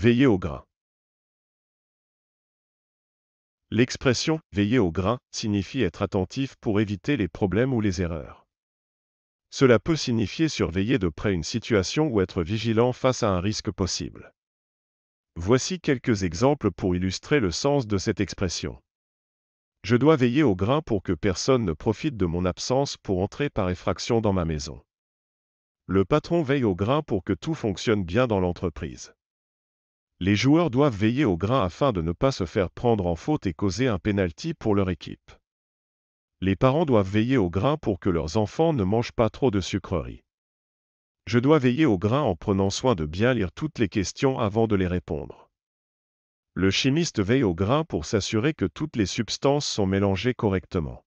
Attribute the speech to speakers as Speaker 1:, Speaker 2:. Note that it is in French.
Speaker 1: Veiller au grain.
Speaker 2: L'expression veiller au grain signifie être attentif pour éviter les problèmes ou les erreurs. Cela peut signifier surveiller de près une situation ou être vigilant face à un risque possible. Voici quelques exemples pour illustrer le sens de cette expression. Je dois veiller au grain pour que personne ne profite de mon absence pour entrer par effraction dans ma maison. Le patron veille au grain pour que tout fonctionne bien dans l'entreprise. Les joueurs doivent veiller au grain afin de ne pas se faire prendre en faute et causer un pénalty pour leur équipe. Les parents doivent veiller au grain pour que leurs enfants ne mangent pas trop de sucreries. Je dois veiller au grain en prenant soin de bien lire toutes les questions avant de les répondre. Le chimiste veille au grain pour s'assurer que toutes les substances sont mélangées correctement.